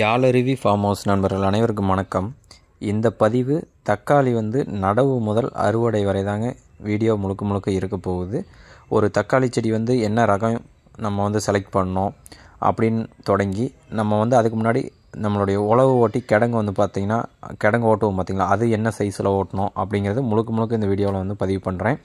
யாழருவி farm house நண்பர்கள் அனைவருக்கும் வணக்கம் இந்த பதிவு தக்காளி வந்து நடவு முதல் அறுவடை வரை தாங்க வீடியோ முழுக்க முழுக்க இருக்க போகுது ஒரு தக்காளி செடி வந்து என்ன ரகம் நம்ம வந்து செலக்ட் பண்ணோம் அப்படின்னு தொடங்கி நம்ம வந்து அதுக்கு முன்னாடி நம்மளுடைய உழவு ஓட்டி கிடங்கு வந்து பார்த்திங்கன்னா கிடங்கு ஓட்டுவோம் பார்த்திங்களா அது என்ன சைஸில் ஓட்டணும் அப்படிங்கிறது முழுக்க முழுக்க இந்த வீடியோவில் வந்து பதிவு பண்ணுறேன்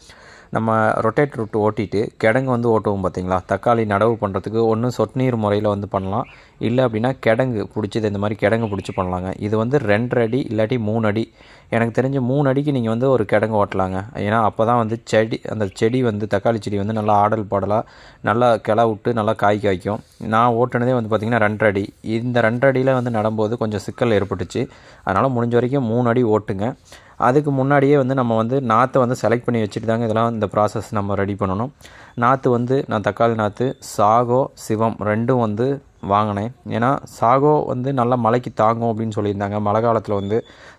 நம்ம ரொட்டேட் ரூட் ஓட்டிட்டு கிடங்கு வந்து ஓட்டுவோம் பார்த்தீங்களா தக்காளி நடவு பண்ணுறதுக்கு ஒன்று சொட்டு நீர் முறையில் வந்து பண்ணலாம் இல்லை அப்படின்னா கிடங்கு பிடிச்சது இந்த மாதிரி கிடங்கு பிடிச்சி பண்ணலாங்க இது வந்து ரெண்டரை அடி இல்லாட்டி மூணு அடி எனக்கு தெரிஞ்ச மூணு அடிக்கு நீங்கள் வந்து ஒரு கிடங்கு ஓட்டலாங்க ஏன்னா அப்போ தான் வந்து செடி அந்த செடி வந்து தக்காளி செடி வந்து நல்லா ஆடல் பாடலாக நல்லா கிளை விட்டு நல்லா காய் காய்க்கும் நான் ஓட்டுனதே வந்து பார்த்திங்கன்னா ரெண்டரை அடி இந்த ரெண்டரை அடியில் வந்து நடும்போது கொஞ்சம் சிக்கல் ஏற்பட்டுச்சு அதனால் முடிஞ்ச வரைக்கும் மூணு அடி ஓட்டுங்க அதுக்கு முன்னாடியே வந்து நம்ம வந்து நாற்றை வந்து செலக்ட் பண்ணி வச்சுட்டு தாங்க இதெல்லாம் இந்த ப்ராசஸ் நம்ம ரெடி பண்ணணும் நாற்று வந்து நான் தக்காளி நாற்று சாகோ சிவம் ரெண்டும் வந்து வாங்கினேன் ஏன்னா சாகோ வந்து நல்லா மழைக்கு தாங்கும் அப்படின்னு சொல்லியிருந்தாங்க மழை காலத்தில் வந்து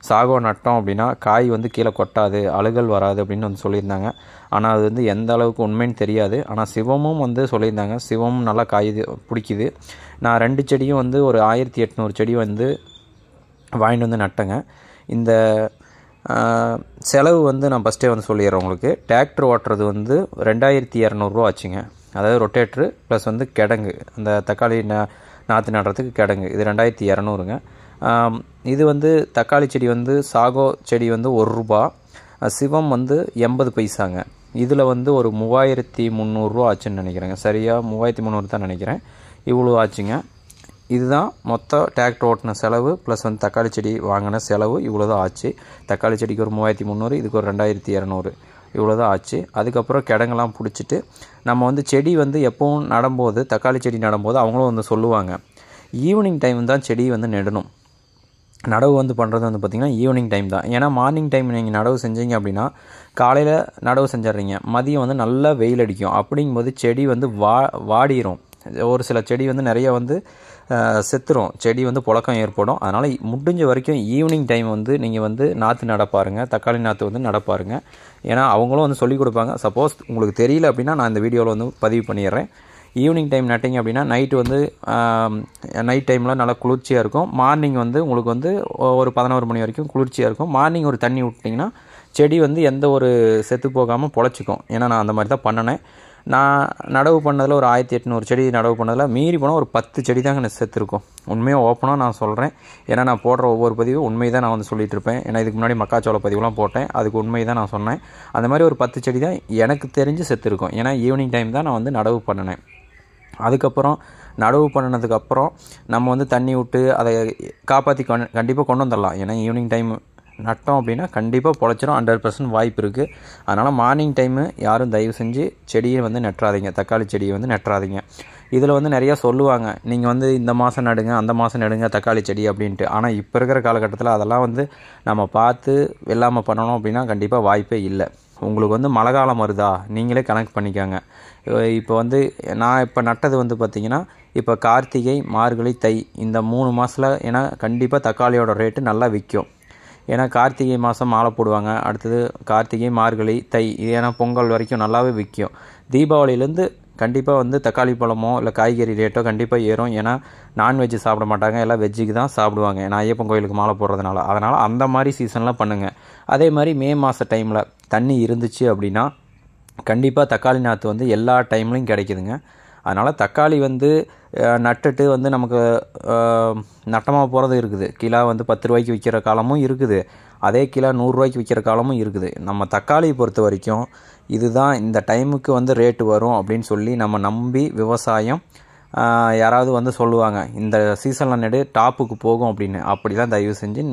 சாகோ நட்டோம் அப்படின்னா காய் வந்து கீழே கொட்டாது அழுகல் வராது அப்படின்னு வந்து சொல்லியிருந்தாங்க ஆனால் அது வந்து எந்த அளவுக்கு உண்மைன்னு தெரியாது ஆனால் சிவமும் வந்து சொல்லியிருந்தாங்க சிவமும் நல்லா காய் பிடிக்குது நான் ரெண்டு செடியும் வந்து ஒரு ஆயிரத்தி எட்நூறு செடி வந்து வாங்கிட்டு வந்து நட்டேங்க இந்த செலவு வந்து நான் ஃபஸ்ட்டே வந்து சொல்லிடுறேன் உங்களுக்கு டிராக்டர் ஓட்டுறது வந்து ரெண்டாயிரத்தி இரநூறுவா ஆச்சுங்க அதாவது ரொட்டேட்ரு ப்ளஸ் வந்து கிடங்கு அந்த தக்காளி ந நாற்று நடுறதுக்கு கிடங்கு இது ரெண்டாயிரத்தி இரநூறுங்க இது வந்து தக்காளி செடி வந்து சாகோ செடி வந்து ஒரு ரூபா சிவம் வந்து எண்பது பைசாங்க இதில் வந்து ஒரு மூவாயிரத்தி முந்நூறுரூவா ஆச்சுன்னு நினைக்கிறேங்க சரியாக மூவாயிரத்தி முந்நூறு தான் நினைக்கிறேன் இவ்வளோ ஆச்சுங்க இதுதான் மொத்த டிராக்டர் ஓட்டின செலவு ப்ளஸ் வந்து தக்காளி செடி வாங்கின செலவு இவ்வளோ தான் ஆச்சு தக்காளி செடிக்கு ஒரு மூவாயிரத்தி முந்நூறு இதுக்கு ஒரு ரெண்டாயிரத்தி இரநூறு இவ்வளோ தான் ஆச்சு அதுக்கப்புறம் கிடங்கெல்லாம் பிடிச்சிட்டு நம்ம வந்து செடி வந்து எப்போவும் நடும்போது தக்காளி செடி நடும்போது அவங்களும் வந்து சொல்லுவாங்க ஈவினிங் டைம் தான் செடி வந்து நடணும் நடவு வந்து பண்ணுறது வந்து பார்த்திங்கன்னா ஈவினிங் டைம் தான் ஏன்னா மார்னிங் டைம் நீங்கள் நடவு செஞ்சீங்க அப்படின்னா காலையில் நடவு செஞ்சிட்றீங்க மதியம் வந்து நல்லா வெயில் அடிக்கும் அப்படிங்கும்போது செடி வந்து வா வாடிடும் ஒரு சில செடி வந்து நிறைய வந்து செத்துரும் செடி வந்து புழக்கம் ஏற்படும் அதனால் முடிஞ்ச வரைக்கும் ஈவினிங் டைம் வந்து நீங்கள் வந்து நாற்று நடப்பாருங்க தக்காளி நாற்று வந்து நடப்பாருங்க ஏன்னா அவங்களும் வந்து சொல்லிக் கொடுப்பாங்க சப்போஸ் உங்களுக்கு தெரியல அப்படின்னா நான் இந்த வீடியோவில் வந்து பதிவு பண்ணிடுறேன் ஈவினிங் டைம் நட்டிங்க அப்படின்னா நைட்டு வந்து நைட் டைமில் நல்லா குளிர்ச்சியாக இருக்கும் மார்னிங் வந்து உங்களுக்கு வந்து ஒரு பதினோரு மணி வரைக்கும் குளிர்ச்சியாக இருக்கும் மார்னிங் ஒரு தண்ணி விட்டிங்கன்னா செடி வந்து எந்த ஒரு செத்து போகாமல் பொழைச்சிக்கும் ஏன்னா நான் அந்த மாதிரி தான் பண்ணினேன் நான் நடவு பண்ணதில் ஒரு ஆயிரத்தி எட்நூறு செடி நடவு பண்ணதில் மீறி போனால் ஒரு பத்து செடி தான் எனக்கு செத்துருக்கும் உண்மையாக ஓப்பனாக நான் சொல்கிறேன் ஏன்னா நான் போடுற ஒவ்வொரு பதிவும் உண்மை தான் நான் வந்து சொல்லிகிட்டு இருப்பேன் ஏன்னா இதுக்கு முன்னாடி மக்காச்சோள பதிவுலாம் போட்டேன் அதுக்கு உண்மை தான் நான் சொன்னேன் அந்த மாதிரி ஒரு பத்து செடி தான் எனக்கு தெரிஞ்சு இருக்கும் ஏன்னா ஈவினிங் டைம் தான் நான் வந்து நடவு பண்ணினேன் அதுக்கப்புறம் நடவு பண்ணினதுக்கப்புறம் நம்ம வந்து தண்ணி விட்டு அதை காப்பாற்றி கண் கண்டிப்பாக கொண்டு வந்துடலாம் ஏன்னா ஈவினிங் டைம் நட்டோம் அப்படின்னா கண்டிப்பாக பொழைச்சிரும் ஹண்ட்ரட் பர்சன்ட் வாய்ப்பு இருக்குது அதனால் மார்னிங் டைமு யாரும் தயவு செஞ்சு செடியை வந்து நெட்டுறாதீங்க தக்காளி செடியை வந்து நெட்டுறாதீங்க இதில் வந்து நிறையா சொல்லுவாங்க நீங்கள் வந்து இந்த மாதம் நடுங்க அந்த மாதம் நடுங்க தக்காளி செடி அப்படின்ட்டு ஆனால் இப்போ இருக்கிற காலகட்டத்தில் அதெல்லாம் வந்து நம்ம பார்த்து வெள்ளாமல் பண்ணணும் அப்படின்னா கண்டிப்பாக வாய்ப்பே இல்லை உங்களுக்கு வந்து மழை காலம் வருதா நீங்களே கணக்கு பண்ணிக்கோங்க இப்போ வந்து நான் இப்போ நட்டது வந்து பார்த்திங்கன்னா இப்போ கார்த்திகை மார்கழி தை இந்த மூணு மாதத்தில் ஏன்னா கண்டிப்பாக தக்காளியோட ரேட்டு நல்லா விற்கும் ஏன்னா கார்த்திகை மாதம் மாலை போடுவாங்க அடுத்தது கார்த்திகை மார்கழி தை இது ஏன்னா பொங்கல் வரைக்கும் நல்லாவே விற்கும் தீபாவளியிலேருந்து கண்டிப்பாக வந்து தக்காளி பழமோ இல்லை காய்கறி ரேட்டோ கண்டிப்பாக ஏறும் ஏன்னா நான்வெஜ்ஜு சாப்பிட மாட்டாங்க எல்லாம் வெஜ்ஜுக்கு தான் சாப்பிடுவாங்க ஏன்னா ஐயப்பன் கோயிலுக்கு மாலை போடுறதுனால அதனால் அந்த மாதிரி சீசன்லாம் பண்ணுங்கள் அதே மாதிரி மே மாத டைமில் தண்ணி இருந்துச்சு அப்படின்னா கண்டிப்பாக தக்காளி நாற்று வந்து எல்லா டைம்லையும் கிடைக்குதுங்க அதனால் தக்காளி வந்து நட்டுட்டு வந்து நமக்கு நட்டமாக போகிறது இருக்குது கிலோ வந்து பத்து ரூபாய்க்கு விற்கிற காலமும் இருக்குது அதே கிலோ நூறுரூவாய்க்கு விற்கிற காலமும் இருக்குது நம்ம தக்காளியை பொறுத்த வரைக்கும் இதுதான் இந்த டைமுக்கு வந்து ரேட்டு வரும் அப்படின்னு சொல்லி நம்ம நம்பி விவசாயம் யாராவது வந்து சொல்லுவாங்க இந்த சீசனில் நடு டாப்புக்கு போகும் அப்படின்னு அப்படிலாம் தயவு செஞ்சு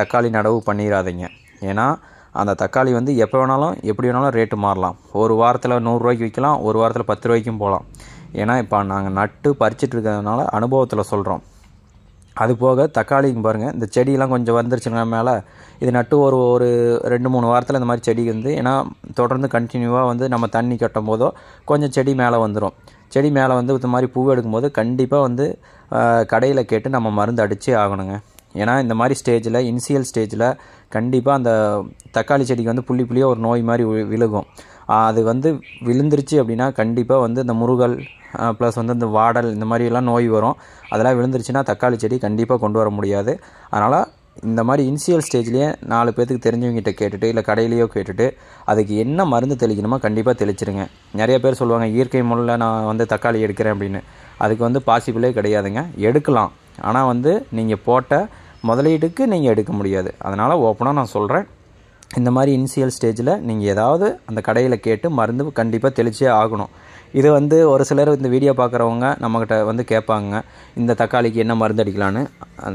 தக்காளி நடவு பண்ணிடாதீங்க ஏன்னா அந்த தக்காளி வந்து எப்போ வேணாலும் எப்படி வேணாலும் ரேட்டு மாறலாம் ஒரு வாரத்தில் நூறுரூவாய்க்கு விற்கலாம் ஒரு வாரத்தில் பத்து ரூபாய்க்கும் போகலாம் ஏன்னா இப்போ நாங்கள் நட்டு பறிச்சிட்டு இருக்கிறதுனால அனுபவத்தில் சொல்கிறோம் அது போக தக்காளிங்க பாருங்கள் இந்த செடியெல்லாம் கொஞ்சம் வந்துருச்சுங்க மேலே இது நட்டு ஒரு ஒரு ரெண்டு மூணு வாரத்தில் இந்த மாதிரி செடி வந்து ஏன்னா தொடர்ந்து கண்டினியூவாக வந்து நம்ம தண்ணி கட்டும் போதோ கொஞ்சம் செடி மேலே வந்துடும் செடி மேலே வந்து இந்த மாதிரி பூ எடுக்கும்போது கண்டிப்பாக வந்து கடையில் கேட்டு நம்ம மருந்து அடித்தே ஆகணுங்க ஏன்னா இந்த மாதிரி ஸ்டேஜில் இனிஷியல் ஸ்டேஜில் கண்டிப்பாக அந்த தக்காளி செடிக்கு வந்து புள்ளி புள்ளியாக ஒரு நோய் மாதிரி விழுகும் அது வந்து விழுந்துருச்சு அப்படின்னா கண்டிப்பாக வந்து இந்த முருகல் ப்ளஸ் வந்து இந்த வாடல் இந்த மாதிரியெல்லாம் நோய் வரும் அதெல்லாம் விழுந்துருச்சுன்னா தக்காளி செடி கண்டிப்பாக கொண்டு வர முடியாது அதனால் இந்த மாதிரி இனிஷியல் ஸ்டேஜ்லேயே நாலு பேர்த்துக்கு தெரிஞ்சவங்ககிட்ட கேட்டுட்டு இல்லை கடையிலேயோ கேட்டுட்டு அதுக்கு என்ன மருந்து தெளிக்கணுமோ கண்டிப்பாக தெளிச்சிருங்க நிறைய பேர் சொல்லுவாங்க இயற்கை முறையில் நான் வந்து தக்காளி எடுக்கிறேன் அப்படின்னு அதுக்கு வந்து பாசிபிளே கிடையாதுங்க எடுக்கலாம் ஆனால் வந்து நீங்கள் போட்ட முதலீட்டுக்கு நீங்கள் எடுக்க முடியாது அதனால் ஓப்பனாக நான் சொல்கிறேன் இந்த மாதிரி இனிஷியல் ஸ்டேஜில் நீங்கள் ஏதாவது அந்த கடையில் கேட்டு மருந்து கண்டிப்பாக தெளிச்சே ஆகணும் இது வந்து ஒரு சிலர் இந்த வீடியோ பார்க்குறவங்க நம்மக்கிட்ட வந்து கேட்பாங்க இந்த தக்காளிக்கு என்ன மருந்து அடிக்கலான்னு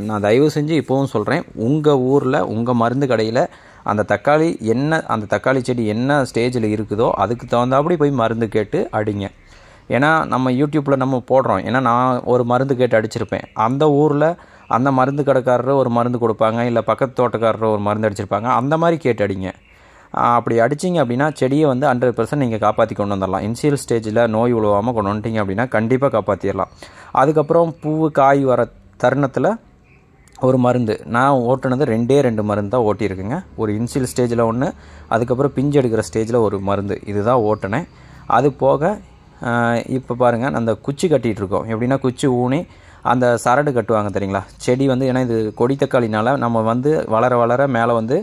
நான் தயவு செஞ்சு இப்போவும் சொல்கிறேன் உங்கள் ஊரில் உங்கள் மருந்து கடையில் அந்த தக்காளி என்ன அந்த தக்காளி செடி என்ன ஸ்டேஜில் இருக்குதோ அதுக்கு தகுந்தாப்படி போய் மருந்து கேட்டு அடிங்க ஏன்னா நம்ம யூடியூப்பில் நம்ம போடுறோம் ஏன்னா நான் ஒரு மருந்து கேட்டு அடிச்சிருப்பேன் அந்த ஊரில் அந்த மருந்து கடைக்காரரோ ஒரு மருந்து கொடுப்பாங்க இல்லை பக்கத்து தோட்டக்காரரோ ஒரு மருந்து அடிச்சிருப்பாங்க அந்த மாதிரி கேட்டு அடிங்க அப்படி அடிச்சிங்க அப்படின்னா செடியை வந்து ஹண்ட்ரட் பர்சன்ட் நீங்கள் காப்பாற்றி கொண்டு வந்துடலாம் இன்சியல் ஸ்டேஜில் நோய் உழுவாமல் கொண்டு வந்துட்டீங்க அப்படின்னா கண்டிப்பாக காப்பாற்றிடலாம் அதுக்கப்புறம் பூ காய் வர தருணத்தில் ஒரு மருந்து நான் ஓட்டுனது ரெண்டே ரெண்டு மருந்து தான் ஓட்டியிருக்குங்க ஒரு இன்சியல் ஸ்டேஜில் ஒன்று அதுக்கப்புறம் பிஞ்சு எடுக்கிற ஸ்டேஜில் ஒரு மருந்து இதுதான் ஓட்டினேன் அது போக இப்போ பாருங்கள் அந்த குச்சி கட்டிகிட்ருக்கோம் எப்படின்னா குச்சி ஊனி அந்த சரடு கட்டுவாங்க தெரியுங்களா செடி வந்து ஏன்னா இது கொடி தக்காளினால் நம்ம வந்து வளர வளர மேலே வந்து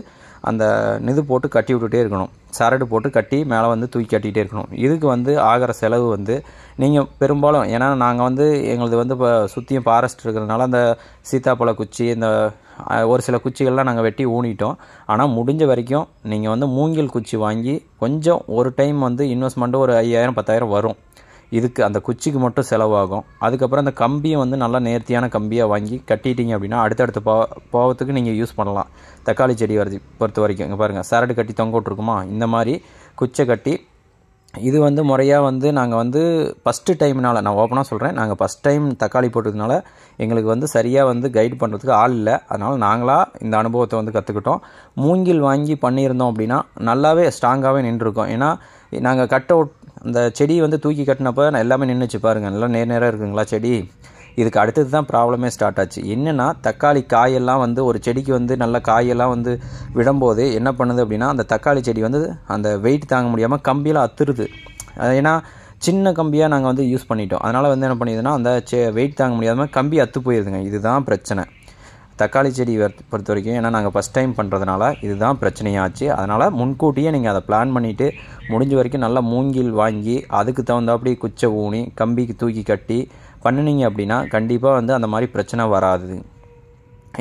அந்த இது போட்டு கட்டி விட்டுட்டே இருக்கணும் சரடு போட்டு கட்டி மேலே வந்து தூக்கி கட்டிகிட்டே இருக்கணும் இதுக்கு வந்து ஆகிற செலவு வந்து நீங்கள் பெரும்பாலும் ஏன்னா நாங்கள் வந்து எங்களது வந்து இப்போ சுற்றியும் ஃபாரஸ்ட் இருக்கிறதுனால அந்த சீத்தாப்பழ குச்சி இந்த ஒரு சில குச்சிகள்லாம் நாங்கள் வெட்டி ஊனிட்டோம் ஆனால் முடிஞ்ச வரைக்கும் நீங்கள் வந்து மூங்கில் குச்சி வாங்கி கொஞ்சம் ஒரு டைம் வந்து இன்வெஸ்ட்மெண்ட்டு ஒரு ஐயாயிரம் பத்தாயிரம் வரும் இதுக்கு அந்த குச்சிக்கு மட்டும் செலவாகும் அதுக்கப்புறம் அந்த கம்பியை வந்து நல்லா நேர்த்தியான கம்பியாக வாங்கி கட்டிட்டீங்க அப்படின்னா அடுத்தடுத்து போ போகிறதுக்கு நீங்கள் யூஸ் பண்ணலாம் தக்காளி செடி வரது பொறுத்த வரைக்கும் இங்கே பாருங்கள் சரடு கட்டி தொங்க விட்ருக்குமா இந்த மாதிரி குச்சை கட்டி இது வந்து முறையாக வந்து நாங்கள் வந்து ஃபஸ்ட்டு டைம்னால் நான் ஓப்பனாக சொல்கிறேன் நாங்கள் ஃபஸ்ட் டைம் தக்காளி போட்டதுனால எங்களுக்கு வந்து சரியாக வந்து கைடு பண்ணுறதுக்கு ஆள் இல்லை அதனால் நாங்களாக இந்த அனுபவத்தை வந்து கற்றுக்கிட்டோம் மூங்கில் வாங்கி பண்ணியிருந்தோம் அப்படின்னா நல்லாவே ஸ்ட்ராங்காகவே நின்றுருக்கோம் ஏன்னா நாங்கள் கட்டவுட் அந்த செடி வந்து தூக்கி கட்டினப்போ நான் எல்லாமே நின்றுச்சு பாருங்கள் நல்லா நேர் நேராக இருக்குங்களா செடி இதுக்கு அடுத்தது தான் ப்ராப்ளமே ஸ்டார்ட் ஆச்சு என்னென்னா தக்காளி காயெல்லாம் வந்து ஒரு செடிக்கு வந்து நல்ல காயெல்லாம் வந்து விடும்போது என்ன பண்ணுது அப்படின்னா அந்த தக்காளி செடி வந்து அந்த வெயிட் தாங்க முடியாமல் கம்பியெல்லாம் அத்துருது ஏன்னா சின்ன கம்பியாக நாங்கள் வந்து யூஸ் பண்ணிட்டோம் அதனால் வந்து என்ன பண்ணிதுன்னா அந்த செ வெயிட் தாங்க முடியாமல் கம்பி அத்து போயிடுதுங்க இதுதான் பிரச்சனை தக்காளி செடி பொறுத்த வரைக்கும் ஏன்னா நாங்கள் ஃபஸ்ட் டைம் பண்ணுறதுனால இதுதான் பிரச்சனையாச்சு அதனால் முன்கூட்டியே நீங்கள் அதை பிளான் பண்ணிவிட்டு முடிஞ்ச வரைக்கும் நல்லா மூங்கில் வாங்கி அதுக்கு தகுந்தாப்படி குச்சை ஊனி கம்பிக்கு தூக்கி கட்டி பண்ணினீங்க அப்படின்னா கண்டிப்பாக வந்து அந்த மாதிரி பிரச்சனை வராது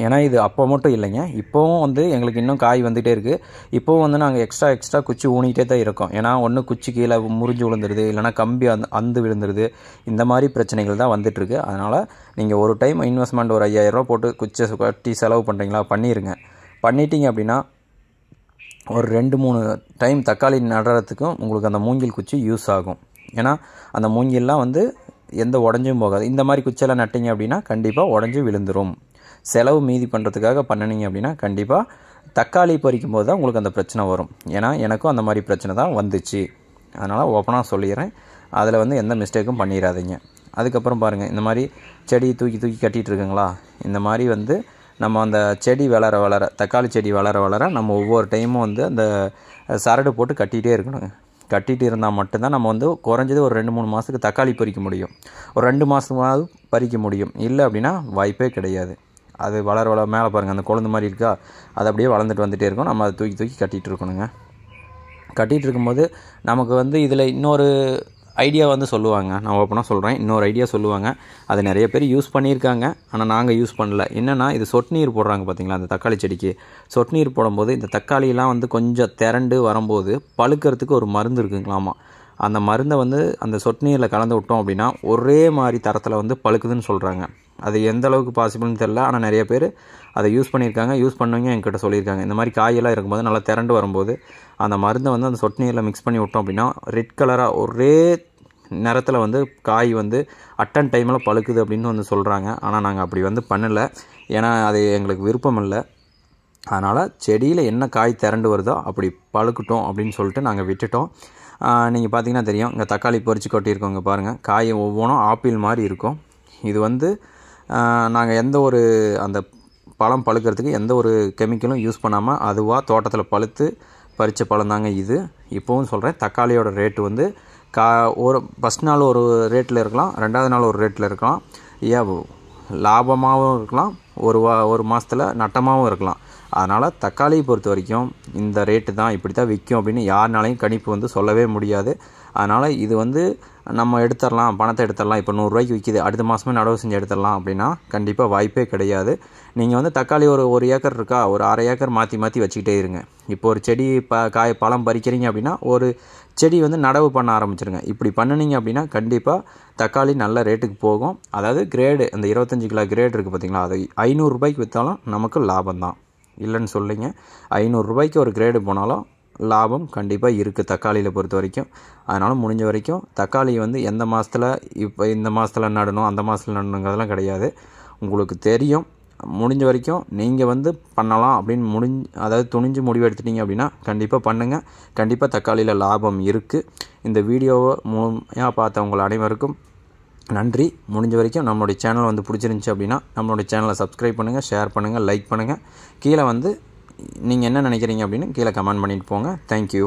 ஏன்னா இது அப்போ மட்டும் இல்லைங்க இப்போவும் வந்து எங்களுக்கு இன்னும் காய் வந்துகிட்டே இருக்குது இப்போவும் வந்து நாங்கள் எக்ஸ்ட்ரா எக்ஸ்ட்ரா குச்சி ஊனிகிட்டே தான் இருக்கோம் ஏன்னா ஒன்று குச்சி கீழே முறிஞ்சு விழுந்துருது இல்லைனா கம்பி அந் அந்து விழுந்துருது இந்த மாதிரி பிரச்சனைகள் தான் வந்துட்டுருக்கு அதனால் நீங்கள் ஒரு டைம் இன்வெஸ்ட்மெண்ட் ஒரு ஐயாயிரரூவா போட்டு குச்சை கட்டி செலவு பண்ணுறீங்களா பண்ணிடுங்க பண்ணிட்டீங்க அப்படின்னா ஒரு ரெண்டு மூணு டைம் தக்காளி நடுறதுக்கும் உங்களுக்கு அந்த மூங்கில் குச்சி யூஸ் ஆகும் ஏன்னா அந்த மூங்கில்லாம் வந்து எந்த உடஞ்சும் போகாது இந்த மாதிரி குச்சியெல்லாம் நட்டிங்க அப்படின்னா கண்டிப்பாக உடஞ்சி விழுந்துடும் செலவு மீதி பண்ணுறதுக்காக பண்ணினீங்க அப்படின்னா கண்டிப்பாக தக்காளி பறிக்கும் போது தான் உங்களுக்கு அந்த பிரச்சனை வரும் ஏன்னா எனக்கும் அந்த மாதிரி பிரச்சனை தான் வந்துச்சு அதனால் ஓப்பனாக சொல்லிடுறேன் அதில் வந்து எந்த மிஸ்டேக்கும் பண்ணிடாதீங்க அதுக்கப்புறம் பாருங்கள் இந்த மாதிரி செடி தூக்கி தூக்கி கட்டிகிட்டு இருக்குங்களா இந்த மாதிரி வந்து நம்ம அந்த செடி வளர வளர தக்காளி செடி வளர வளர நம்ம ஒவ்வொரு டைமும் வந்து அந்த சரடு போட்டு கட்டிகிட்டே இருக்கணுங்க கட்டிகிட்டு இருந்தால் மட்டும்தான் நம்ம வந்து குறைஞ்சது ஒரு ரெண்டு மூணு மாதத்துக்கு தக்காளி பறிக்க முடியும் ஒரு ரெண்டு மாதமாவது பறிக்க முடியும் இல்லை அப்படின்னா வாய்ப்பே கிடையாது அது வளர வளர மேலே பாருங்கள் அந்த குழந்தை மாதிரி இருக்கா அது அப்படியே வளர்ந்துட்டு வந்துகிட்டே இருக்கும் நம்ம அதை தூக்கி தூக்கி கட்டிகிட்டு இருக்கணுங்க கட்டிகிட்டு இருக்கும்போது நமக்கு வந்து இதில் இன்னொரு ஐடியா வந்து சொல்லுவாங்க நான் ஓப்பனாக சொல்கிறேன் இன்னொரு ஐடியா சொல்லுவாங்க அது நிறைய பேர் யூஸ் பண்ணியிருக்காங்க ஆனால் நாங்கள் யூஸ் பண்ணல என்னென்னா இது சொட்டு நீர் போடுறாங்க பார்த்திங்களா அந்த தக்காளி செடிக்கு சொட்டு நீர் போடும்போது இந்த தக்காளியெலாம் வந்து கொஞ்சம் திரண்டு வரும்போது பழுக்கிறதுக்கு ஒரு மருந்து இருக்குங்களாமா அந்த மருந்தை வந்து அந்த சொட்டு நீரில் கலந்து விட்டோம் அப்படின்னா ஒரே மாதிரி தரத்தில் வந்து பழுக்குதுன்னு சொல்கிறாங்க அது எந்த அளவுக்கு பாசிபிள்னு தெரில ஆனால் நிறைய பேர் அதை யூஸ் பண்ணியிருக்காங்க யூஸ் பண்ணவங்க என்கிட்ட சொல்லியிருக்காங்க இந்த மாதிரி காயெல்லாம் இருக்கும்போது நல்லா திரண்டு வரும்போது அந்த மருந்தை வந்து அந்த சொட்டு நீரில் மிக்ஸ் பண்ணி விட்டோம் அப்படின்னா ரெட் கலராக ஒரே நிறத்தில் வந்து காய் வந்து அட்டன் டைமில் பழுக்குது அப்படின்னு வந்து சொல்கிறாங்க ஆனால் நாங்கள் அப்படி வந்து பண்ணலை ஏன்னா அது எங்களுக்கு விருப்பம் இல்லை அதனால் செடியில் என்ன காய் திரண்டு வருதோ அப்படி பழுக்கட்டும் அப்படின்னு சொல்லிட்டு நாங்கள் விட்டுட்டோம் நீங்கள் பார்த்தீங்கன்னா தெரியும் இங்கே தக்காளி பொறிச்சு கொட்டியிருக்கோங்க பாருங்கள் காய் ஒவ்வொன்றும் ஆப்பிள் மாதிரி இருக்கும் இது வந்து நாங்கள் எந்த ஒரு அந்த பழம் பழுக்கிறதுக்கு எந்த ஒரு கெமிக்கலும் யூஸ் பண்ணாமல் அதுவாக தோட்டத்தில் பழுத்து பறித்த பழம் தாங்க இது இப்போவும் சொல்கிறேன் தக்காளியோட ரேட்டு வந்து கா ஒரு ஃபஸ்ட் நாள் ஒரு ரேட்டில் இருக்கலாம் ரெண்டாவது நாள் ஒரு ரேட்டில் இருக்கலாம் ஏன் லாபமாகவும் இருக்கலாம் ஒரு வா ஒரு மாதத்தில் நட்டமாகவும் இருக்கலாம் அதனால் தக்காளியை பொறுத்த வரைக்கும் இந்த ரேட்டு தான் இப்படி தான் விற்கும் அப்படின்னு யாருனாலையும் கணிப்பு வந்து சொல்லவே முடியாது அதனால் இது வந்து நம்ம எடுத்துடலாம் பணத்தை எடுத்துடலாம் இப்போ நூறுரூவாய்க்கு விற்கிது அடுத்த மாதமே நடவு செஞ்சு எடுத்துடலாம் அப்படின்னா கண்டிப்பாக வாய்ப்பே கிடையாது நீங்கள் வந்து தக்காளி ஒரு ஒரு ஏக்கர் இருக்கா ஒரு அரை ஏக்கர் மாற்றி மாற்றி வச்சுக்கிட்டே இருங்க இப்போ ஒரு செடி ப காய் பழம் பறிக்கிறீங்க அப்படின்னா ஒரு செடி வந்து நடவு பண்ண ஆரம்பிச்சிருங்க இப்படி பண்ணினீங்க அப்படின்னா கண்டிப்பாக தக்காளி நல்ல ரேட்டுக்கு போகும் அதாவது கிரேடு அந்த இருபத்தஞ்சி கிலோ கிரேடு இருக்குது பார்த்திங்களா அது ஐநூறுரூபாய்க்கு விற்றாலும் நமக்கு லாபம் தான் இல்லைன்னு சொல்லிங்க ஐநூறுரூபாய்க்கு ஒரு கிரேடு போனாலும் லாபம் கண்டிப்பாக இருக்குது தக்காளியில் பொறுத்த வரைக்கும் அதனால் முடிஞ்ச வரைக்கும் தக்காளி வந்து எந்த மாதத்தில் இப்போ இந்த மாதத்தில் நடணும் அந்த மாதத்தில் நடணுங்கிறதெல்லாம் கிடையாது உங்களுக்கு தெரியும் முடிஞ்ச வரைக்கும் நீங்கள் வந்து பண்ணலாம் அப்படின்னு முடிஞ்சு அதாவது துணிஞ்சு முடிவு எடுத்துட்டிங்க அப்படின்னா கண்டிப்பாக பண்ணுங்கள் கண்டிப்பாக தக்காளியில் லாபம் இருக்குது இந்த வீடியோவை முழுமையாக உங்கள் அனைவருக்கும் நன்றி முடிஞ்ச வரைக்கும் நம்மளுடைய சேனல் வந்து பிடிச்சிருந்துச்சி அப்படின்னா நம்மளுடைய சேனலை சப்ஸ்கிரைப் பண்ணுங்கள் ஷேர் பண்ணுங்கள் லைக் பண்ணுங்கள் கீழே வந்து நீங்கள் என்ன நினைக்கிறீங்க அப்படின்னு கீழே கமெண்ட் பண்ணிட்டு போங்க தேங்க்யூ